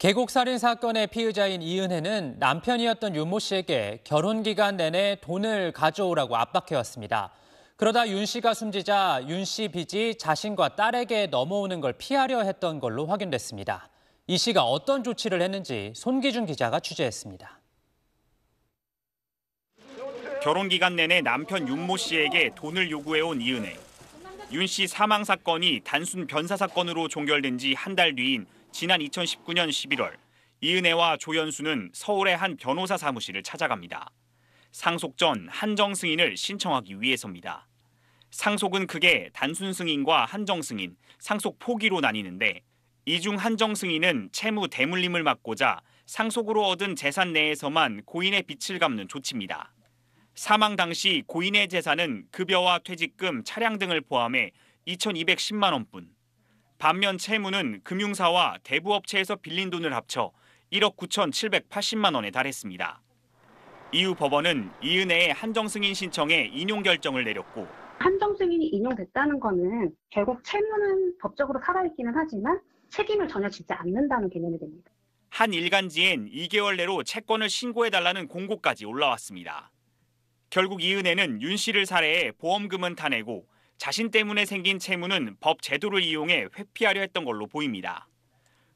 계곡살인 사건의 피의자인 이은혜는 남편이었던 윤모 씨에게 결혼 기간 내내 돈을 가져오라고 압박해왔습니다. 그러다 윤 씨가 숨지자 윤 씨 빚이 자신과 딸에게 넘어오는 걸 피하려 했던 걸로 확인됐습니다. 이 씨가 어떤 조치를 했는지 손기준 기자가 취재했습니다. 결혼 기간 내내 남편 윤모 씨에게 돈을 요구해온 이은혜. 윤씨 사망 사건이 단순 변사 사건으로 종결된 지 한 달 뒤인 지난 2019년 11월 이은혜와 조연수는 서울의 한 변호사 사무실을 찾아갑니다. 상속 전 한정 승인을 신청하기 위해서입니다. 상속은 크게 단순 승인과 한정 승인, 상속 포기로 나뉘는데 이 중 한정 승인은 채무 대물림을 막고자 상속으로 얻은 재산 내에서만 고인의 빚을 갚는 조치입니다. 사망 당시 고인의 재산은 급여와 퇴직금, 차량 등을 포함해 2,210만 원뿐. 반면 채무는 금융사와 대부업체에서 빌린 돈을 합쳐 1억 9,780만 원에 달했습니다. 이후 법원은 이은혜의 한정승인 신청에 인용 결정을 내렸고 한정승인이 인용됐다는 거는 결국 채무는 법적으로 살아있기는 하지만 책임을 전혀 지지 않는다는 개념이 됩니다. 한 일간지엔 2개월 내로 채권을 신고해달라는 공고까지 올라왔습니다. 결국 이은혜는 윤 씨를 살해해 보험금은 타내고 자신 때문에 생긴 채무는 법 제도를 이용해 회피하려 했던 걸로 보입니다.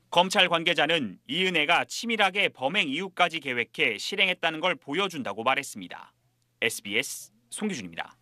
검찰 관계자는 이은혜가 치밀하게 범행 이후까지 계획해 실행했다는 걸 보여준다고 말했습니다. SBS 송기준입니다.